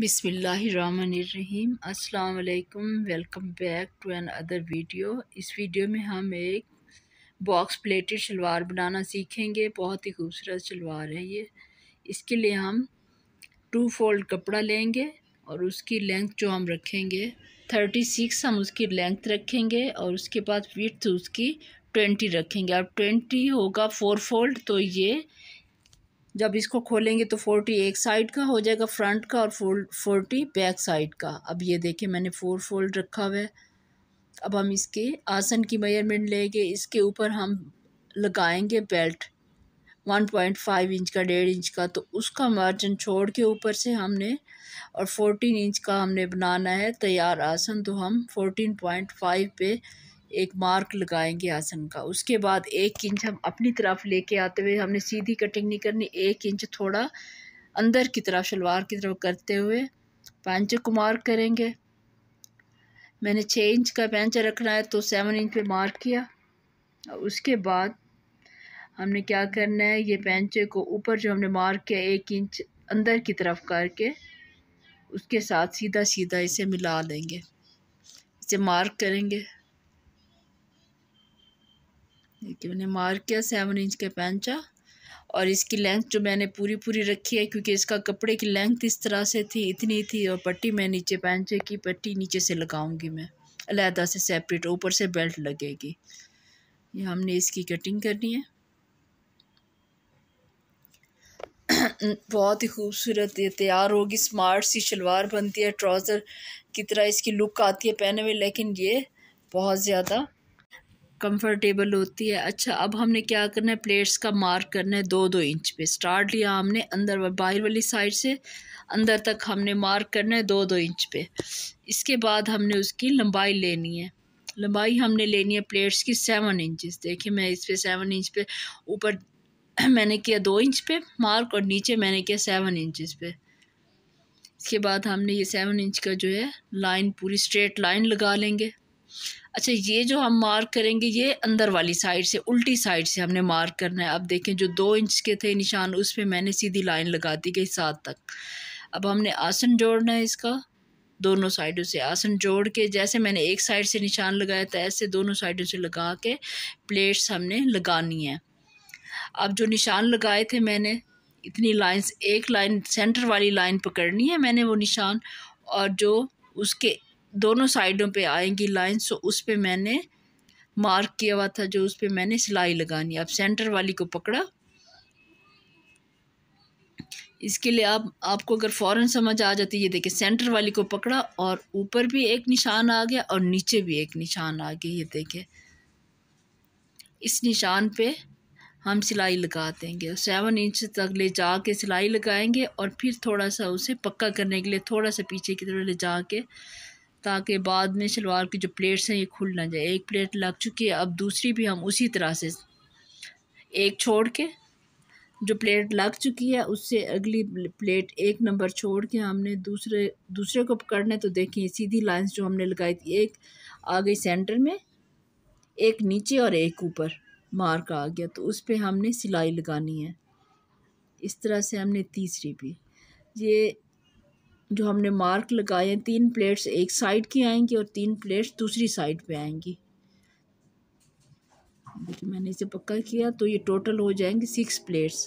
बिसमीम अल्लाम welcome back to another video इस वीडियो में हम एक बॉक्स प्लेटेड शलवार बनाना सीखेंगे बहुत ही खूबसूरत शलवार है ये इसके लिए हम टू फोल्ड कपड़ा लेंगे और उसकी लेंथ जो हम रखेंगे थर्टी सिक्स हम उसकी लेंथ रखेंगे और उसके बाद विथ उसकी ट्वेंटी रखेंगे अब ट्वेंटी होगा फोर फोल्ड तो ये जब इसको खोलेंगे तो फोर्टी एक साइड का हो जाएगा फ्रंट का और फोल्ड फोर्टी बैक साइड का अब ये देखिए मैंने फोर फोल्ड रखा हुआ है अब हम इसके आसन की मेजरमेंट लेंगे इसके ऊपर हम लगाएंगे belt one point five inch का डेढ़ इंच का तो उसका मार्जिन छोड़ के ऊपर से हमने और फोर्टीन इंच का हमने बनाना है तैयार आसन तो हम फोर्टीन पॉइंट फाइव पे एक मार्क लगाएंगे आसन का उसके बाद एक इंच हम अपनी तरफ लेके आते हुए हमने सीधी कटिंग नहीं करनी एक इंच थोड़ा अंदर की तरफ शलवार की तरफ करते हुए पैंचे को मार्क करेंगे मैंने छः इंच का पैंचा रखना है तो सेवन इंच पे मार्क किया और उसके बाद हमने क्या करना है ये पैंचे को ऊपर जो हमने मार्क किया एक इंच अंदर की तरफ करके उसके साथ सीधा सीधा इसे मिला लेंगे इसे मार्क करेंगे देखिए मैंने मार्क किया सेवन इंच का पैंचा और इसकी लेंथ जो मैंने पूरी पूरी रखी है क्योंकि इसका कपड़े की लेंथ इस तरह से थी इतनी थी और पट्टी मैं नीचे पैंचे की पट्टी नीचे से लगाऊंगी मैं अलहदा से सेपरेट ऊपर से बेल्ट लगेगी ये हमने इसकी कटिंग करनी है बहुत ही खूबसूरत ये तैयार होगी स्मार्ट सी शलवार बनती है ट्राउज़र की तरह इसकी लुक आती है पहने में लेकिन ये बहुत ज़्यादा कंफर्टेबल होती है अच्छा अब हमने क्या करना है प्लेट्स का मार्क करना है दो दो इंच पे स्टार्ट लिया हमने अंदर बाहर वाली साइड से अंदर तक हमने मार्क करना है दो दो इंच पे इसके बाद हमने उसकी लंबाई लेनी है लंबाई हमने लेनी है प्लेट्स की सेवन इंचज़ देखिए मैं इस पर सेवन इंच पे ऊपर मैंने किया दो इंच पे मार्क और नीचे मैंने किया सेवन इंचज़ पे इसके बाद हमने ये सेवन इंच का जो है लाइन पूरी स्ट्रेट लाइन लगा लेंगे अच्छा ये जो हम मार्क करेंगे ये अंदर वाली साइड से उल्टी साइड से हमने मार्क करना है अब देखें जो दो इंच के थे निशान उस पर मैंने सीधी लाइन लगा दी गई सात तक अब हमने आसन जोड़ना है इसका दोनों साइडों से आसन जोड़ के जैसे मैंने एक साइड से निशान लगाया था तो ऐसे दोनों साइडों से लगा के प्लेट्स हमने लगानी है अब जो निशान लगाए थे मैंने इतनी लाइंस एक लाइन सेंटर वाली लाइन पकड़नी है मैंने वो निशान और जो उसके दोनों साइडों पे आएंगी लाइन सो तो उस पर मैंने मार्क किया हुआ था जो उस पर मैंने सिलाई लगानी अब सेंटर वाली को पकड़ा इसके लिए आप आपको अगर फ़ौरन समझ आ जाती है ये देखिए सेंटर वाली को पकड़ा और ऊपर भी एक निशान आ गया और नीचे भी एक निशान आ गया ये देखिए इस निशान पे हम सिलाई लगा देंगे सेवन इंच तक ले जा के सिलाई लगाएंगे और फिर थोड़ा सा उसे पक्का करने के लिए थोड़ा सा पीछे की तरफ ले जा के ताकि बाद में शलवार की जो प्लेट्स हैं ये खुल ना जाए एक प्लेट लग चुकी है अब दूसरी भी हम उसी तरह से एक छोड़ के जो प्लेट लग चुकी है उससे अगली प्लेट एक नंबर छोड़ के हमने दूसरे दूसरे को पकड़ने तो देखिए सीधी लाइन्स जो हमने लगाई थी एक आ गई सेंटर में एक नीचे और एक ऊपर मार्क आ गया तो उस पर हमने सिलाई लगानी है इस तरह से हमने तीसरी भी ये जो हमने मार्क लगाए हैं तीन प्लेट्स एक साइड की आएंगी और तीन प्लेट्स दूसरी साइड पे आएंगी देखिए मैंने इसे पक्का किया तो ये टोटल हो जाएंगे सिक्स प्लेट्स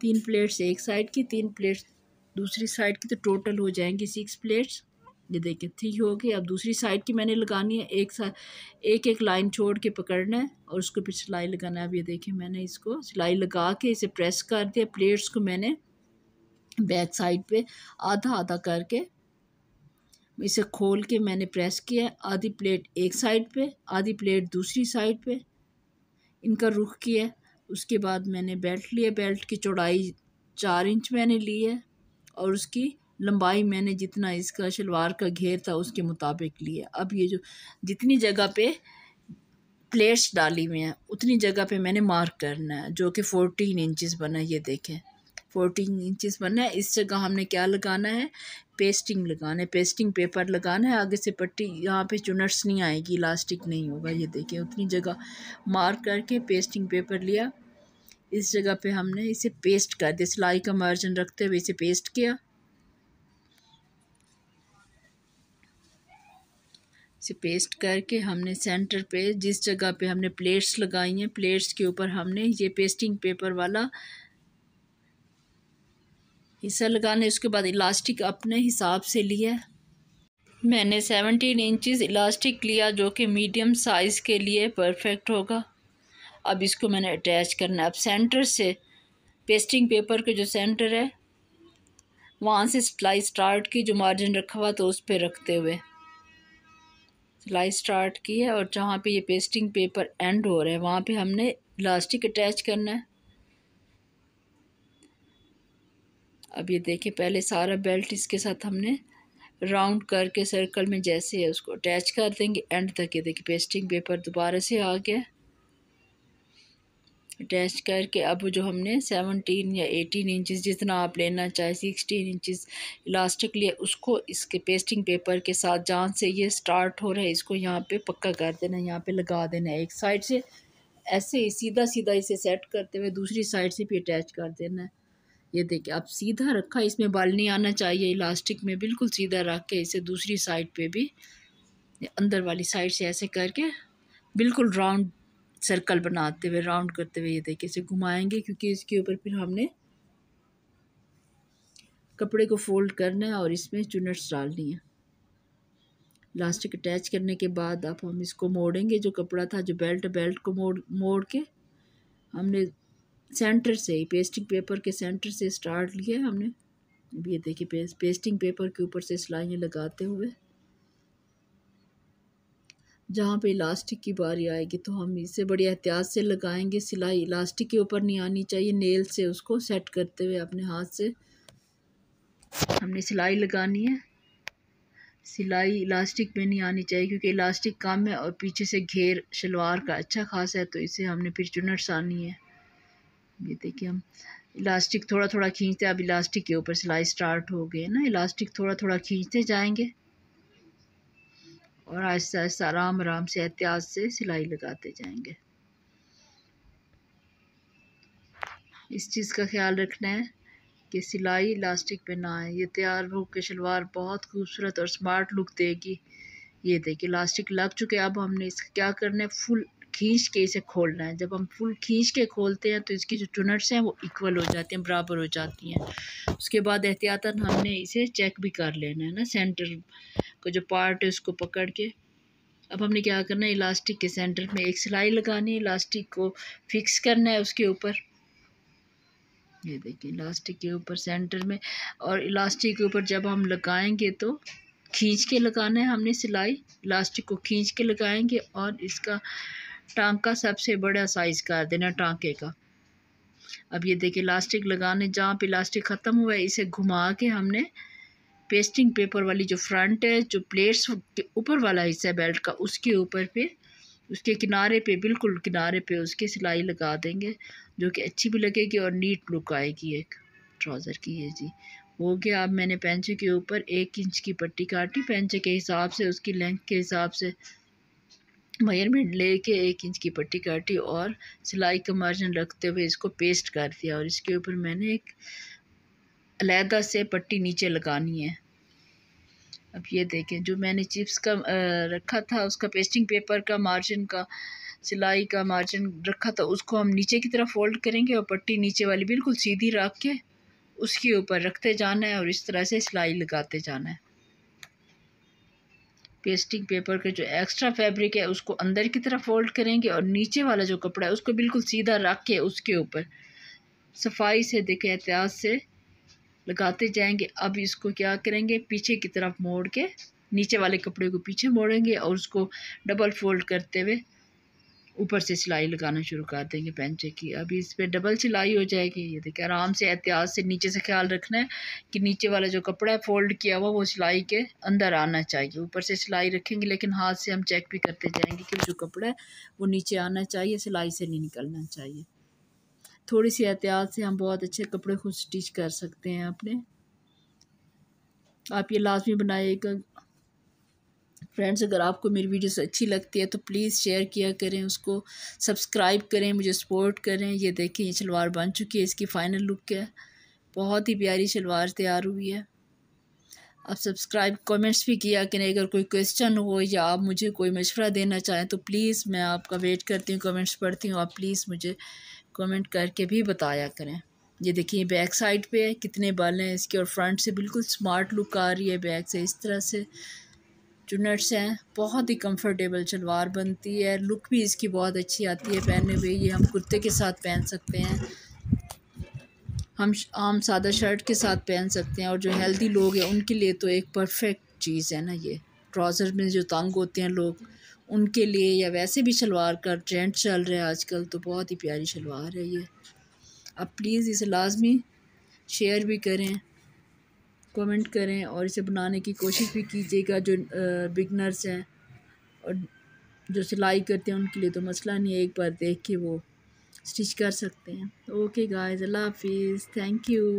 तीन प्लेट्स एक साइड की तीन प्लेट्स दूसरी साइड की तो टोटल हो जाएंगी सिक्स प्लेट्स ये देखिए ठीक हो गई अब दूसरी साइड की मैंने लगानी है एक साथ एक एक लाइन छोड़ के पकड़ना है और उसको फिर सिलाई लगाना है अब ये देखिए मैंने इसको सिलाई लगा के इसे प्रेस कर दिया प्लेट्स को मैंने बैक साइड पे आधा आधा करके इसे खोल के मैंने प्रेस किया आधी प्लेट एक साइड पे आधी प्लेट दूसरी साइड पे इनका रुख किया उसके बाद मैंने बेल्ट लिया बेल्ट की चौड़ाई चार इंच मैंने ली है और उसकी लंबाई मैंने जितना इसका शलवार का घेर था उसके मुताबिक लिया अब ये जो जितनी जगह पे प्लेट्स डाली हुई हैं उतनी जगह पे मैंने मार्क करना है जो कि फ़ोर्टीन इंचज़ बना ये देखें फोर्टीन इंचज़ बनना है इस जगह हमने क्या लगाना है पेस्टिंग लगाना है पेस्टिंग पेपर लगाना है आगे से पट्टी यहाँ पे चुनट्स नहीं आएगी इलास्टिक नहीं होगा ये देखें उतनी जगह मार्क करके पेस्टिंग पेपर लिया इस जगह पे हमने इसे पेस्ट कर दिया सिलाई का मार्जिन रखते हुए इसे पेस्ट किया इसे पेस्ट करके हमने सेंटर पे जिस जगह पे हमने प्लेट्स लगाई हैं प्लेट्स के ऊपर हमने ये पेस्टिंग पेपर वाला हिस्सा लगाने उसके बाद इलास्टिक अपने हिसाब से लिया मैंने सेवनटीन इंचज़ इलास्टिक लिया जो कि मीडियम साइज़ के लिए परफेक्ट होगा अब इसको मैंने अटैच करना है अब सेंटर से पेस्टिंग पेपर के जो सेंटर है वहाँ से सिलाई स्टार्ट की जो मार्जिन रखा हुआ तो उस पर रखते हुए सिलाई स्टार्ट की है और जहाँ पे ये पेस्टिंग पेपर एंड हो रहा है वहाँ पे हमने इलास्टिक अटैच करना है अब ये देखिए पहले सारा बेल्ट इसके साथ हमने राउंड करके सर्कल में जैसे है उसको अटैच कर देंगे एंड तक ये देखिए पेस्टिंग पेपर दोबारा से आ गया अटैच करके अब जो हमने सेवनटीन या एटीन इंचेस जितना आप लेना चाहे सिक्सटीन इंचेस इलास्टिक लिया उसको इसके पेस्टिंग पेपर के साथ जहाँ से ये स्टार्ट हो रहा है इसको यहाँ पे पक्का कर देना है यहाँ पे लगा देना है एक साइड से ऐसे ही सीधा सीधा इसे सेट करते हुए दूसरी साइड से भी अटैच कर देना है ये देखिए अब सीधा रखा इसमें बाल नहीं आना चाहिए इलास्टिक में बिल्कुल सीधा रख के इसे दूसरी साइड पे भी अंदर वाली साइड से ऐसे करके बिल्कुल राउंड सर्कल बनाते हुए राउंड करते हुए ये देखिए इसे घुमाएंगे क्योंकि इसके ऊपर फिर हमने कपड़े को फोल्ड करना है और इसमें चुनट्स डालनी है लास्टिक अटैच करने के बाद अब हम इसको मोड़ेंगे जो कपड़ा था जो बेल्ट बेल्ट को मोड़ मोड़ के हमने सेंटर से ही पेस्टिंग पेपर के सेंटर से स्टार्ट लिया हमने अब ये देखिए पेस, पेस्टिंग पेपर के ऊपर से सिलाइयाँ लगाते हुए जहाँ पे इलास्टिक की बारी आएगी तो हम इसे बड़ी एहतियात से लगाएंगे सिलाई इलास्टिक के ऊपर नहीं आनी चाहिए नेल से उसको सेट करते हुए अपने हाथ से हमने सिलाई लगानी है सिलाई इलास्टिक में नहीं आनी चाहिए क्योंकि इलास्टिक कम है और पीछे से घेर शलवार का अच्छा खासा है तो इसे हमने फिर चुनट सानी है ये देखिए हम इलास्टिक थोड़ा थोड़ा खींचते अब इलास्टिक के ऊपर सिलाई स्टार्ट हो गई है ना इलास्टिक थोड़ा थोड़ा खींचते जाएंगे और आहिस्ता आहिस्ता आराम आराम से एहतियात से सिलाई लगाते जाएंगे इस चीज़ का ख्याल रखना है कि सिलाई इलास्टिक पे ना आए ये तैयार हो के शलवार बहुत खूबसूरत और स्मार्ट लुक देगी ये देखिए इलास्टिक लग चुके अब हमने इसका क्या करना है फुल खींच के इसे खोलना है जब हम फुल खींच के खोलते हैं तो इसकी जो चुनट्स हैं वो इक्वल हो जाती हैं बराबर हो जाती हैं उसके बाद एहतियातन हमने इसे चेक भी कर लेना है ना सेंटर को जो पार्ट है उसको पकड़ के अब हमने क्या करना है इलास्टिक के सेंटर में एक सिलाई लगानी है इलास्टिक को फिक्स करना है उसके ऊपर ये देखिए इलास्टिक के ऊपर सेंटर में और इलास्टिक के ऊपर जब हम लगाएंगे तो खींच के लगाना है हमने सिलाई इलास्टिक को खींच के लगाएंगे और इसका टांग का सबसे बड़ा साइज़ कर देना टांके का अब ये देखिए इलास्टिक लगाने जहाँ पे इलास्टिक ख़त्म हुआ है इसे घुमा के हमने पेस्टिंग पेपर वाली जो फ्रंट है जो प्लेट्स के ऊपर वाला हिस्सा है बेल्ट का उसके ऊपर पे उसके किनारे पे बिल्कुल किनारे पे उसके सिलाई लगा देंगे जो कि अच्छी भी लगेगी और नीट लुक आएगी एक ट्राउज़र की ये जी हो गया अब मैंने पेंचे के ऊपर एक इंच की पट्टी काटी पेंचे के हिसाब से उसकी लेंथ के हिसाब से मेजरमेंट लेके एक इंच की पट्टी काटी और सिलाई का मार्जिन रखते हुए इसको पेस्ट कर दिया और इसके ऊपर मैंने एक अलहदा से पट्टी नीचे लगानी है अब ये देखें जो मैंने चिप्स का रखा था उसका पेस्टिंग पेपर का मार्जिन का सिलाई का मार्जिन रखा था उसको हम नीचे की तरफ फोल्ड करेंगे और पट्टी नीचे वाली बिल्कुल सीधी रख के उसके ऊपर रखते जाना है और इस तरह से सिलाई लगाते जाना है पेस्टिंग पेपर का जो एक्स्ट्रा फैब्रिक है उसको अंदर की तरफ फोल्ड करेंगे और नीचे वाला जो कपड़ा है उसको बिल्कुल सीधा रख के उसके ऊपर सफाई से देखे एहतियात से लगाते जाएंगे अब इसको क्या करेंगे पीछे की तरफ मोड़ के नीचे वाले कपड़े को पीछे मोड़ेंगे और उसको डबल फोल्ड करते हुए ऊपर से सिलाई लगाना शुरू कर देंगे पेंचे की अभी इस पर डबल सिलाई हो जाएगी ये देखिए आराम से एहतियात से नीचे से ख्याल रखना है कि नीचे वाला जो कपड़ा है फोल्ड किया हुआ वो सिलाई के अंदर आना चाहिए ऊपर से सिलाई रखेंगे लेकिन हाथ से हम चेक भी करते जाएंगे कि जो कपड़ा है वो नीचे आना चाहिए सिलाई से नहीं निकलना चाहिए थोड़ी सी एहतियात से हम बहुत अच्छे कपड़े खुद स्टिच कर सकते हैं अपने आप ये लाजमी बनाइएगा फ्रेंड्स अगर आपको मेरी वीडियोस अच्छी लगती है तो प्लीज़ शेयर किया करें उसको सब्सक्राइब करें मुझे सपोर्ट करें ये देखें ये शलवार बन चुकी है इसकी फ़ाइनल लुक है बहुत ही प्यारी शलवार तैयार हुई है आप सब्सक्राइब कमेंट्स भी किया करें अगर कोई क्वेश्चन हो या आप मुझे कोई मशवरा देना चाहें तो प्लीज़ मैं आपका वेट करती हूँ कमेंट्स पढ़ती हूँ आप प्लीज़ मुझे कमेंट करके भी बताया करें ये देखिए बैक साइड पे कितने बाल हैं इसके और फ्रंट से बिल्कुल स्मार्ट लुक आ रही है बैक से इस तरह से चुनट्स हैं बहुत ही कंफर्टेबल शलवार बनती है लुक भी इसकी बहुत अच्छी आती है पहनने में ये हम कुर्ते के साथ पहन सकते हैं हम आम सादा शर्ट के साथ पहन सकते हैं और जो हेल्दी लोग हैं उनके लिए तो एक परफेक्ट चीज़ है ना ये ट्राउज़र में जो तंग होते हैं लोग उनके लिए या वैसे भी शलवार का ट्रेंड चल रहा है आजकल तो बहुत ही प्यारी शलवार है ये आप प्लीज़ इसे लाजमी शेयर भी करें कमेंट करें और इसे बनाने की कोशिश भी कीजिएगा जो बिगनर्स हैं और जो सिलाई करते हैं उनके लिए तो मसला नहीं है एक बार देख के वो स्टिच कर सकते हैं ओके गाइस अल्लाह हाफिज़ थैंक यू